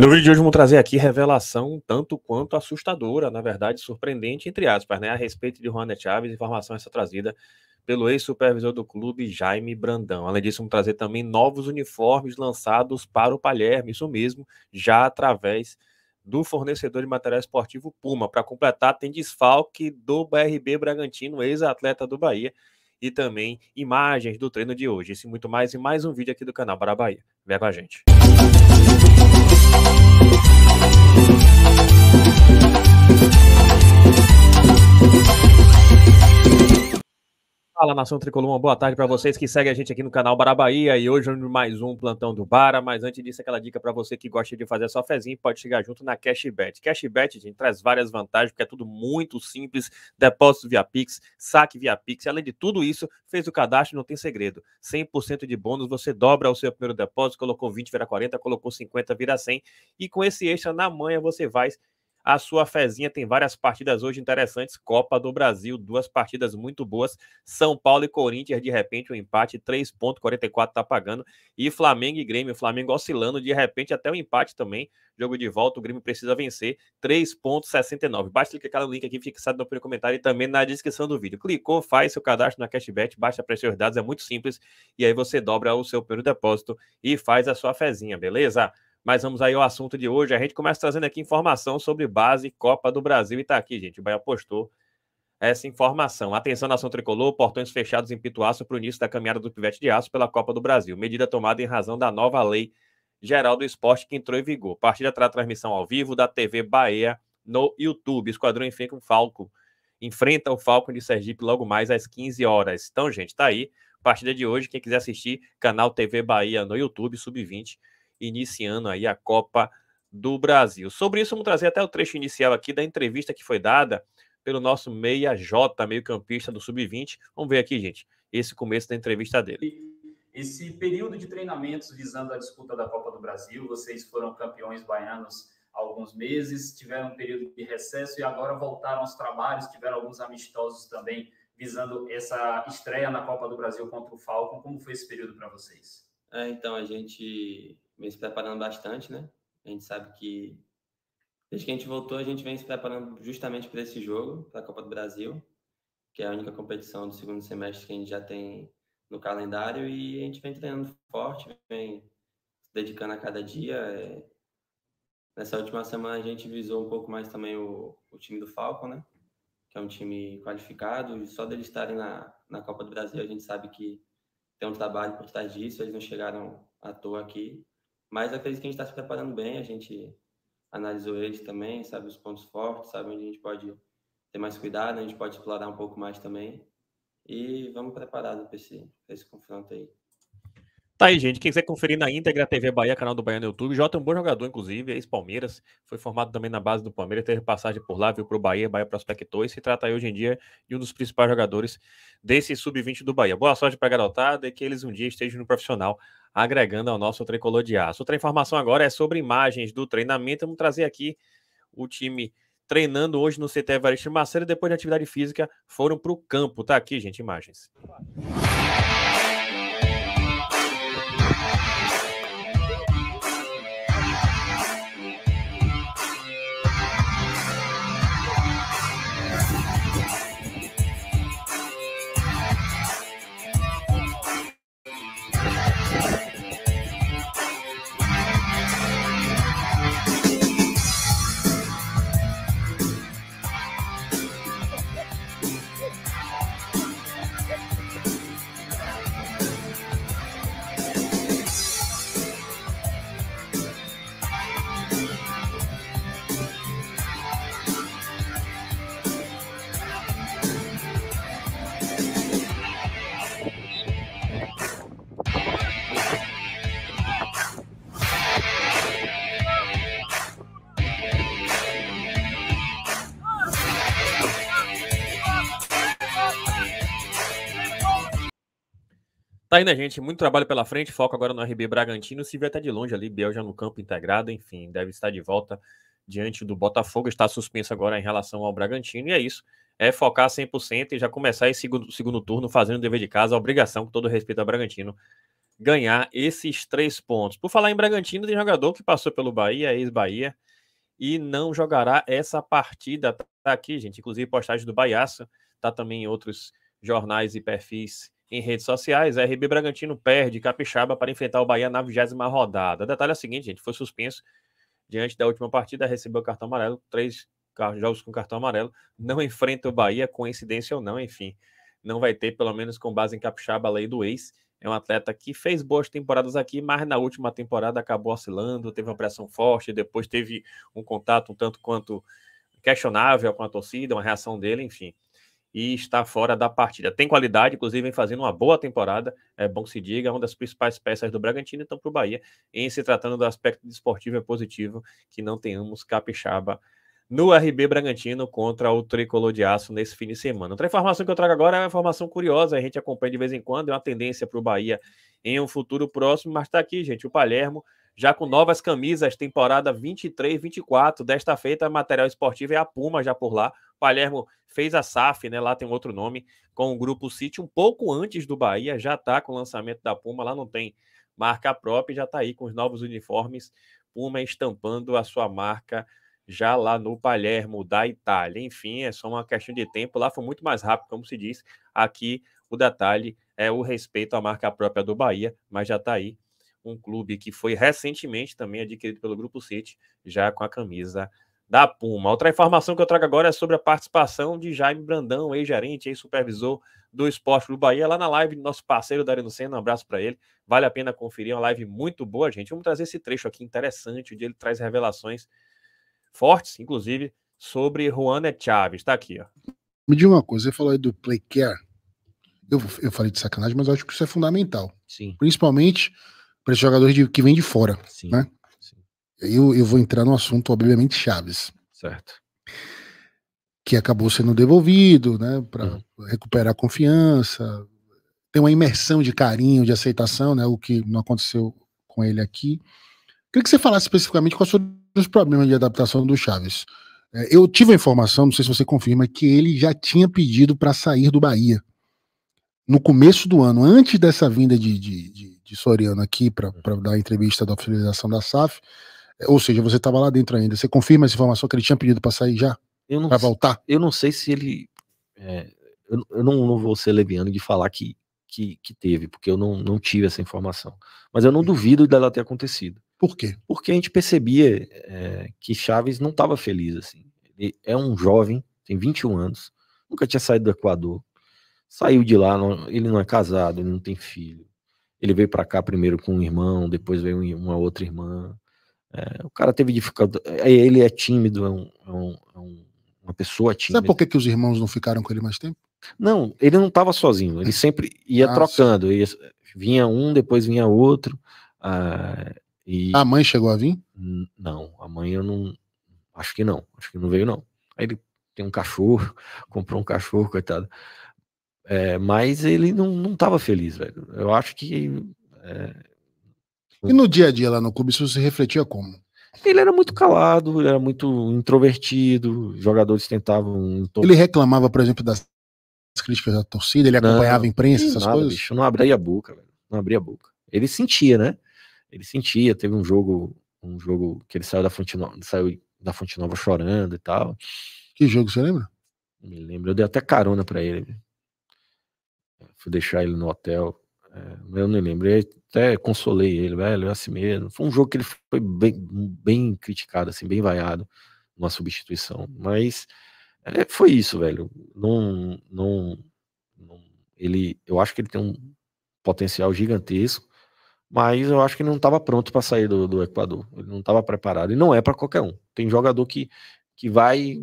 No vídeo de hoje vamos trazer aqui revelação tanto quanto assustadora, na verdade surpreendente, entre aspas, né, a respeito de Juan Chaves, informação essa trazida pelo ex-supervisor do clube, Jaime Brandão. Além disso, vamos trazer também novos uniformes lançados para o Palermo, isso mesmo, já através do fornecedor de material esportivo Puma. Para completar, tem desfalque do BRB Bragantino, ex-atleta do Bahia, e também imagens do treino de hoje. Isso e muito mais em mais um vídeo aqui do canal Para Bahia. Vem com a gente. Música Fala Nação Tricolor, uma boa tarde para vocês que seguem a gente aqui no canal Bara Bahia e hoje é mais um plantão do Bara, mas antes disso aquela dica para você que gosta de fazer sua fezinha, pode chegar junto na Cashbet. Cashbet, gente, traz várias vantagens, porque é tudo muito simples, depósito via Pix, saque via Pix, além de tudo isso, fez o cadastro, não tem segredo. 100% de bônus, você dobra o seu primeiro depósito, colocou 20, vira 40, colocou 50, vira 100, e com esse extra na manha você vai a sua fezinha. Tem várias partidas hoje interessantes. Copa do Brasil, duas partidas muito boas. São Paulo e Corinthians, de repente, um empate, 3,44 tá pagando. E Flamengo e Grêmio, Flamengo oscilando, de repente, até o um empate também. Jogo de volta, o Grêmio precisa vencer, 3,69. Basta clicar no link aqui fixado no primeiro comentário e também na descrição do vídeo. Clicou, faz seu cadastro na Cashbet, baixa para seus dados, é muito simples. E aí você dobra o seu primeiro depósito e faz a sua fezinha, beleza? Mas vamos aí ao assunto de hoje. A gente começa trazendo aqui informação sobre base Copa do Brasil. E tá aqui, gente. O Bahia postou essa informação. Atenção, ação tricolor, portões fechados em Pituaço para o início da caminhada do Pivete de Aço pela Copa do Brasil. Medida tomada em razão da nova lei geral do esporte que entrou em vigor. Partida traz transmissão ao vivo da TV Bahia no YouTube. Esquadrão enfrenta o Falco. Enfrenta o de Sergipe logo mais às 15 horas. Então, gente, tá aí. Partida de hoje, quem quiser assistir, canal TV Bahia no YouTube, sub-20 iniciando aí a Copa do Brasil. Sobre isso, vamos trazer até o trecho inicial aqui da entrevista que foi dada pelo nosso meia J, meio-campista do Sub-20. Vamos ver aqui, gente, esse começo da entrevista dele. Esse período de treinamentos visando a disputa da Copa do Brasil, vocês foram campeões baianos há alguns meses, tiveram um período de recesso e agora voltaram aos trabalhos, tiveram alguns amistosos também visando essa estreia na Copa do Brasil contra o Falcon. Como foi esse período para vocês? É, então, a gente vem se preparando bastante, né? A gente sabe que desde que a gente voltou, a gente vem se preparando justamente para esse jogo, para a Copa do Brasil, que é a única competição do segundo semestre que a gente já tem no calendário e a gente vem treinando forte, vem se dedicando a cada dia. É, nessa última semana a gente visou um pouco mais também o, o time do Falco, né? Que é um time qualificado, só deles estarem na, na Copa do Brasil a gente sabe que tem um trabalho por trás disso, eles não chegaram à toa aqui. Mas acredito que a gente está se preparando bem, a gente analisou eles também, sabe os pontos fortes, sabe onde a gente pode ter mais cuidado, a gente pode explorar um pouco mais também. E vamos preparado para esse, esse confronto aí. Tá aí, gente. Quem quiser conferir na íntegra TV Bahia, canal do Bahia no YouTube. Jota é um bom jogador, inclusive, ex-Palmeiras. Foi formado também na base do Palmeiras, teve passagem por lá, viu para o Bahia, Bahia prospectou e se trata aí hoje em dia de um dos principais jogadores desse sub-20 do Bahia. Boa sorte para a garotada e que eles um dia estejam no profissional agregando ao nosso tricolor de aço. Outra informação agora é sobre imagens do treinamento. Vamos trazer aqui o time treinando hoje no CT Evaristo Macedo. Depois de atividade física, foram para o campo. Tá aqui, gente, imagens. Tá aí, né, gente? Muito trabalho pela frente. Foco agora no RB Bragantino. Se vê até de longe ali, Biel já no campo integrado. Enfim, deve estar de volta diante do Botafogo. Está suspenso agora em relação ao Bragantino. E é isso. É focar 100% e já começar esse segundo, segundo turno fazendo o dever de casa. A obrigação, com todo respeito ao Bragantino, ganhar esses três pontos. Por falar em Bragantino, tem jogador que passou pelo Bahia, ex-Bahia, e não jogará essa partida. Tá aqui, gente. Inclusive, postagem do Baiaça. Tá também em outros jornais e perfis em redes sociais, é RB Bragantino perde Capixaba para enfrentar o Bahia na vigésima rodada. O detalhe é o seguinte, gente, foi suspenso diante da última partida, recebeu cartão amarelo, três jogos com cartão amarelo, não enfrenta o Bahia, coincidência ou não, enfim, não vai ter, pelo menos com base em Capixaba, a lei do ex, é um atleta que fez boas temporadas aqui, mas na última temporada acabou oscilando, teve uma pressão forte, depois teve um contato um tanto quanto questionável com a torcida, uma reação dele, enfim e está fora da partida. Tem qualidade, inclusive, vem fazendo uma boa temporada, é bom que se diga, é uma das principais peças do Bragantino, então para o Bahia, em se tratando do aspecto desportivo, é positivo que não tenhamos capixaba no RB Bragantino contra o Tricolor de Aço nesse fim de semana. Outra informação que eu trago agora é uma informação curiosa, a gente acompanha de vez em quando, é uma tendência para o Bahia em um futuro próximo, mas está aqui, gente, o Palermo já com novas camisas, temporada 23, 24. Desta feita, material esportivo é a Puma já por lá. O Palermo fez a SAF, né? Lá tem outro nome, com o Grupo City, um pouco antes do Bahia, já está com o lançamento da Puma, lá não tem marca própria, já está aí com os novos uniformes. Puma estampando a sua marca já lá no Palermo da Itália. Enfim, é só uma questão de tempo. Lá foi muito mais rápido, como se diz. Aqui o detalhe é o respeito à marca própria do Bahia, mas já está aí um clube que foi recentemente também adquirido pelo Grupo City, já com a camisa da Puma. Outra informação que eu trago agora é sobre a participação de Jaime Brandão, ex-gerente, ex-supervisor do Esporte do Bahia, lá na live do nosso parceiro Darino Senna, um abraço para ele. Vale a pena conferir, é uma live muito boa, gente. Vamos trazer esse trecho aqui interessante, onde ele traz revelações fortes, inclusive, sobre Juana Chaves. Está aqui, ó. Me diga uma coisa, você falou aí do play care. Eu, eu falei de sacanagem, mas eu acho que isso é fundamental. Sim. Principalmente para esses jogadores de, que vêm de fora. Sim. Né? Sim. Eu, eu vou entrar no assunto, obviamente, Chaves. Certo. Que acabou sendo devolvido, né? Para uhum. recuperar a confiança. Tem uma imersão de carinho, de aceitação, né? O que não aconteceu com ele aqui. Queria que você falasse especificamente quais foram os problemas de adaptação do Chaves. É, eu tive a informação, não sei se você confirma, que ele já tinha pedido para sair do Bahia no começo do ano, antes dessa vinda de, de, de, de Soriano aqui para dar a entrevista da oficialização da SAF. É, ou seja, você estava lá dentro ainda. Você confirma essa informação que ele tinha pedido para sair já? Para voltar? Eu não sei se ele. É, eu, eu não, não vou ser leviano de falar que que, que, teve, porque eu não, não tive essa informação. Mas eu não duvido dela ter acontecido. Por quê? Porque a gente percebia é, que Chaves não estava feliz assim. Ele é um jovem, tem 21 anos, nunca tinha saído do Equador, saiu de lá, não, ele não é casado, ele não tem filho. Ele veio para cá primeiro com um irmão, depois veio uma outra irmã. É, o cara teve dificuldade. É, ele é tímido, é, um, é um, é uma pessoa tímida. Sabe por que, que os irmãos não ficaram com ele mais tempo? Não, ele não estava sozinho. Ele é. sempre ia ah, trocando. Ia, vinha um, depois vinha outro. Ah, e... A mãe chegou a vir? Não, a mãe eu não. Acho que não, acho que não veio, não. Aí ele tem um cachorro, comprou um cachorro, coitado. É, mas ele não, não tava feliz, velho. Eu acho que. É... E no dia a dia lá no clube, isso se refletia como? Ele era muito calado, era muito introvertido, jogadores tentavam. Ele reclamava, por exemplo, das críticas da torcida, ele não, acompanhava a imprensa, essas nada, coisas? Bicho, não abria a boca, velho. Não abria a boca. Ele sentia, né? ele sentia, teve um jogo, um jogo que ele saiu da Fonte Nova, saiu da Fonte Nova chorando e tal. Que jogo você lembra? Me lembro, eu dei até carona para ele. Fui deixar ele no hotel. É, eu não lembro. Eu até consolei ele, velho, é assim mesmo. Foi um jogo que ele foi bem, bem criticado, assim, bem vaiado uma substituição. Mas é, foi isso, velho. Não, não, não, ele, eu acho que ele tem um potencial gigantesco mas eu acho que ele não estava pronto para sair do, do, Equador. Ele não estava preparado. E não é para qualquer um. Tem jogador que, que vai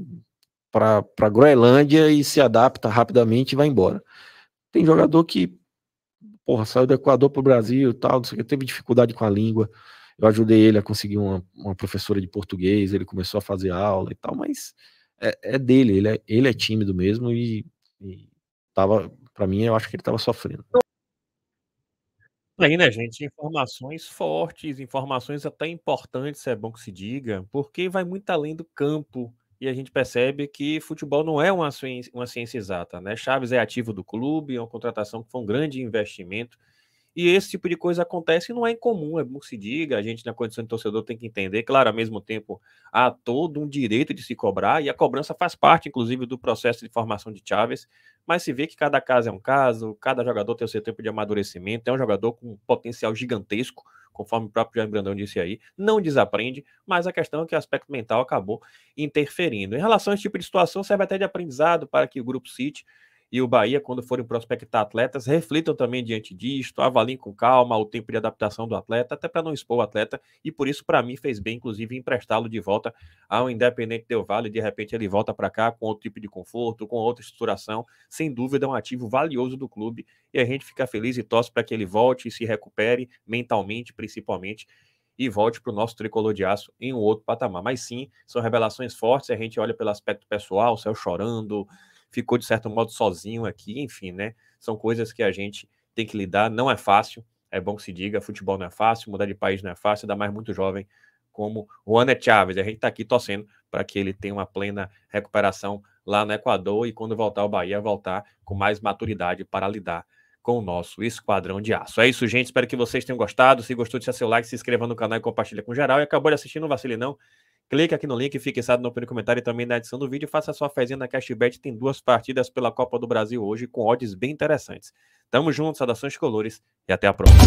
para a Groenlândia e se adapta rapidamente e vai embora. Tem jogador que porra, saiu do Equador para o Brasil tal, não sei o que, teve dificuldade com a língua. Eu ajudei ele a conseguir uma, uma professora de português, ele começou a fazer aula e tal, mas é, é dele, ele é, ele é tímido mesmo e, e tava, para mim, eu acho que ele estava sofrendo. Aí, né, gente? Informações fortes, informações até importantes, é bom que se diga, porque vai muito além do campo e a gente percebe que futebol não é uma ciência, uma ciência exata, né? Chaves é ativo do clube, é uma contratação que foi um grande investimento e esse tipo de coisa acontece e não é incomum, é bom que se diga. A gente, na condição de torcedor, tem que entender. Claro, ao mesmo tempo, há todo um direito de se cobrar e a cobrança faz parte, inclusive, do processo de formação de Chaves. Mas se vê que cada caso é um caso, cada jogador tem o seu tempo de amadurecimento, é um jogador com um potencial gigantesco, conforme o próprio Jair Brandão disse aí. Não desaprende, mas a questão é que o aspecto mental acabou interferindo. Em relação a esse tipo de situação, serve até de aprendizado para que o Grupo City e o Bahia, quando forem prospectar atletas, reflitam também diante disto, avaliem com calma o tempo de adaptação do atleta, até para não expor o atleta, e por isso, para mim, fez bem, inclusive, emprestá-lo de volta ao Independente Del Vale, de repente ele volta para cá com outro tipo de conforto, com outra estruturação, sem dúvida, é um ativo valioso do clube, e a gente fica feliz e torce para que ele volte e se recupere mentalmente, principalmente, e volte para o nosso tricolor de aço em um outro patamar. Mas sim, são revelações fortes, a gente olha pelo aspecto pessoal, o céu chorando, ficou de certo modo sozinho aqui, enfim, né? São coisas que a gente tem que lidar, não é fácil, é bom que se diga, futebol não é fácil, mudar de país não é fácil, ainda mais muito jovem como Juan é Chávez. A gente está aqui torcendo para que ele tenha uma plena recuperação lá no Equador e quando voltar ao Bahia, voltar com mais maturidade para lidar com o nosso Esquadrão de Aço. É isso, gente. Espero que vocês tenham gostado. Se gostou, deixa seu like, se inscreva no canal e compartilha com geral. E acabou de assistir, não vacile não. Clique aqui no link, fique no primeiro comentário e também na edição do vídeo. Faça sua fezinha na Cashbet. Tem duas partidas pela Copa do Brasil hoje com odds bem interessantes. Tamo junto, saudações colores e até a próxima.